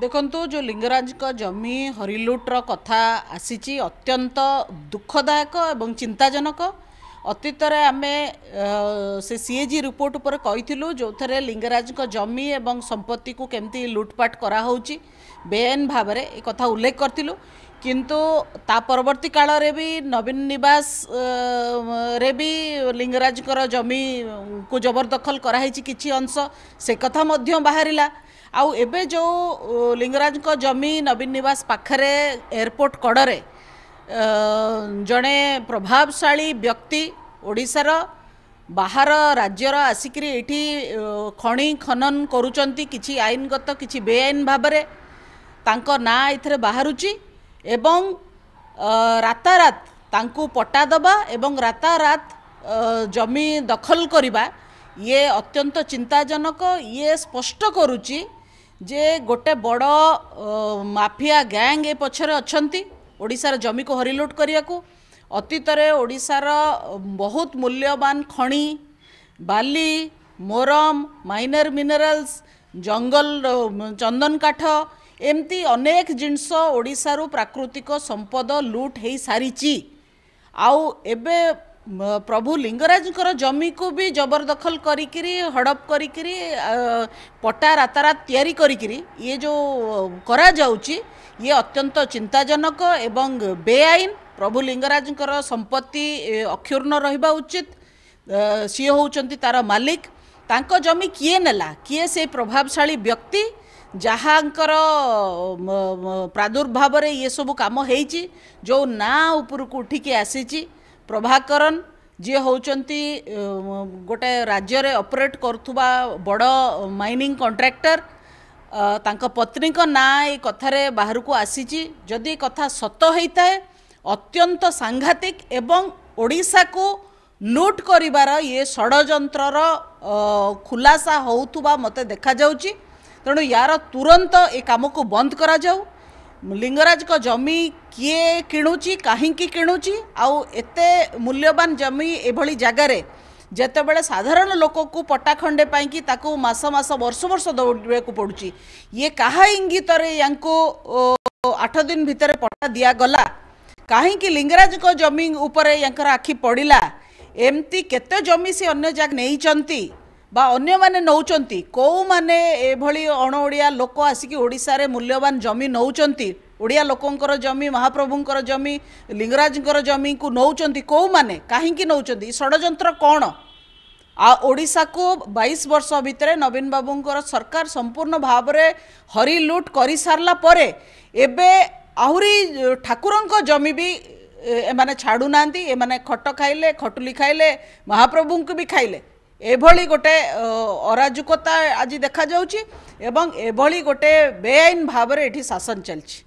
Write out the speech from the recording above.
ଦେଖନ୍ତୁ ଯେଉଁ ଲିଙ୍ଗରାଜଙ୍କ ଜମି ହରିଲୁଟ୍ର କଥା ଆସିଛି ଅତ୍ୟନ୍ତ ଦୁଃଖଦାୟକ ଏବଂ ଚିନ୍ତାଜନକ ଅତୀତରେ ଆମେ ସେ ସି ଏ ଜି ରିପୋର୍ଟ ଉପରେ କହିଥିଲୁ ଯେଉଁଥିରେ ଲିଙ୍ଗରାଜଙ୍କ ଜମି ଏବଂ ସମ୍ପତ୍ତିକୁ କେମିତି ଲୁଟ୍ପାଟ୍ କରାହେଉଛି ବେଆଇନ ଭାବରେ ଏ କଥା ଉଲ୍ଲେଖ କରିଥିଲୁ କିନ୍ତୁ ତା ପରବର୍ତ୍ତୀ କାଳରେ ବି ନବୀନ ନିବାସ ରେ ବି ଲିଙ୍ଗରାଜଙ୍କର ଜମିକୁ ଜବରଦଖଲ କରାହେଇଛି କିଛି ଅଂଶ ସେ କଥା ମଧ୍ୟ ବାହାରିଲା ଆଉ ଏବେ ଯେଉଁ ଲିଙ୍ଗରାଜଙ୍କ ଜମି ନବୀନ ନିବାସ ପାଖରେ ଏୟାରପୋର୍ଟ କଡ଼ରେ ଜଣେ ପ୍ରଭାବଶାଳୀ ବ୍ୟକ୍ତି ଓଡ଼ିଶାର ବାହାର ରାଜ୍ୟର ଆସିକରି ଏଠି ଖଣି ଖନନ କରୁଛନ୍ତି କିଛି ଆଇନଗତ କିଛି ବେଆଇନ ଭାବରେ ତାଙ୍କ ନାଁ ଏଥିରେ ବାହାରୁଛି ଏବଂ ରାତାରାତ ତାଙ୍କୁ ପଟା ଦେବା ଏବଂ ରାତାରାତ ଜମି ଦଖଲ କରିବା ଇଏ ଅତ୍ୟନ୍ତ ଚିନ୍ତାଜନକ ଇଏ ସ୍ପଷ୍ଟ କରୁଛି ଯେ ଗୋଟେ ବଡ଼ ମାଫିଆ ଗ୍ୟାଙ୍ଗ ଏ ପଛରେ ଅଛନ୍ତି ଓଡ଼ିଶାର ଜମିକୁ ହରିଲୁଟ୍ କରିବାକୁ ଅତୀତରେ ଓଡ଼ିଶାର ବହୁତ ମୂଲ୍ୟବାନ ଖଣି ବାଲି ମୋରମ ମାଇନର ମିନେରାଲ୍ସ ଜଙ୍ଗଲ ଚନ୍ଦନ କାଠ ଏମିତି ଅନେକ ଜିନିଷ ଓଡ଼ିଶାରୁ ପ୍ରାକୃତିକ ସମ୍ପଦ ଲୁଟ୍ ହୋଇସାରିଛି ଆଉ ଏବେ ପ୍ରଭୁ ଲିଙ୍ଗରାଜଙ୍କର ଜମିକୁ ବି ଜବରଦଖଲ କରିକିରି ହଡ଼ପ କରିକିରି ପଟା ରାତାରାତ ତିଆରି କରିକିରି ଇଏ ଯେଉଁ କରାଯାଉଛି ଇଏ ଅତ୍ୟନ୍ତ ଚିନ୍ତାଜନକ ଏବଂ ବେଆଇନ ପ୍ରଭୁ ଲିଙ୍ଗରାଜଙ୍କର ସମ୍ପତ୍ତି ଅକ୍ଷୁର୍ଣ୍ଣ ରହିବା ଉଚିତ ସିଏ ହେଉଛନ୍ତି ତା'ର ମାଲିକ ତାଙ୍କ ଜମି କିଏ ନେଲା କିଏ ସେ ପ୍ରଭାବଶାଳୀ ବ୍ୟକ୍ତି ଯାହାଙ୍କର ପ୍ରାଦୁର୍ଭାବରେ ଇଏ ସବୁ କାମ ହେଇଛି ଯେଉଁ ନାଁ ଉପରକୁ ଉଠିକି ଆସିଛି ପ୍ରଭାକରନ୍ ଯିଏ ହେଉଛନ୍ତି ଗୋଟେ ରାଜ୍ୟରେ ଅପରେଟ୍ କରୁଥିବା ବଡ଼ ମାଇନିଂ କଣ୍ଟ୍ରାକ୍ଟର ତାଙ୍କ ପତ୍ନୀଙ୍କ ନାଁ ଏଇ କଥାରେ ବାହାରକୁ ଆସିଛି ଯଦି କଥା ସତ ହୋଇଥାଏ ଅତ୍ୟନ୍ତ ସାଂଘାତିକ ଏବଂ ଓଡ଼ିଶାକୁ ଲୁଟ୍ କରିବାର ଇଏ ଷଡ଼ଯନ୍ତ୍ରର ଖୁଲାସା ହେଉଥିବା ମୋତେ ଦେଖାଯାଉଛି ତେଣୁ ୟାର ତୁରନ୍ତ ଏ କାମକୁ ବନ୍ଦ କରାଯାଉ ଲିଙ୍ଗରାଜଙ୍କ ଜମି କିଏ କିଣୁଛି କାହିଁକି କିଣୁଛି ଆଉ ଏତେ ମୂଲ୍ୟବାନ ଜମି ଏଭଳି ଜାଗାରେ ଯେତେବେଳେ ସାଧାରଣ ଲୋକକୁ ପଟା ଖଣ୍ଡେ ପାଇଁକି ତାକୁ ମାସ ମାସ ବର୍ଷ ବର୍ଷ ଦୌଡ଼ିବାକୁ ପଡ଼ୁଛି ଇଏ କାହା ଇଙ୍ଗିତରେ ୟାଙ୍କୁ ଆଠ ଦିନ ଭିତରେ ପଟା ଦିଆଗଲା କାହିଁକି ଲିଙ୍ଗରାଜଙ୍କ ଜମି ଉପରେ ୟାଙ୍କର ଆଖି ପଡ଼ିଲା ଏମିତି କେତେ ଜମି ସେ ଅନ୍ୟ ଜାଗା ନେଇଛନ୍ତି ବା ଅନ୍ୟମାନେ ନେଉଛନ୍ତି କେଉଁମାନେ ଏଭଳି ଅଣଓଡ଼ିଆ ଲୋକ ଆସିକି ଓଡ଼ିଶାରେ ମୂଲ୍ୟବାନ ଜମି ନେଉଛନ୍ତି ଓଡ଼ିଆ ଲୋକଙ୍କର ଜମି ମହାପ୍ରଭୁଙ୍କର ଜମି ଲିଙ୍ଗରାଜଙ୍କର ଜମିକୁ ନେଉଛନ୍ତି କେଉଁମାନେ କାହିଁକି ନେଉଛନ୍ତି ଷଡ଼ଯନ୍ତ୍ର କ'ଣ ଆଉ ଓଡ଼ିଶାକୁ ବାଇଶ ବର୍ଷ ଭିତରେ ନବୀନ ବାବୁଙ୍କର ସରକାର ସମ୍ପୂର୍ଣ୍ଣ ଭାବରେ ହରି ଲୁଟ୍ କରିସାରିଲା ପରେ ଏବେ ଆହୁରି ଠାକୁରଙ୍କ ଜମି ବି ଏମାନେ ଛାଡ଼ୁନାହାନ୍ତି ଏମାନେ ଖଟ ଖାଇଲେ ଖଟୁଲି ଖାଇଲେ ମହାପ୍ରଭୁଙ୍କୁ ବି ଖାଇଲେ ଏଭଳି ଗୋଟେ ଅରାଜକତା ଆଜି ଦେଖାଯାଉଛି ଏବଂ ଏଭଳି ଗୋଟେ ବେଆଇନ ଭାବରେ ଏଠି ଶାସନ ଚାଲିଛି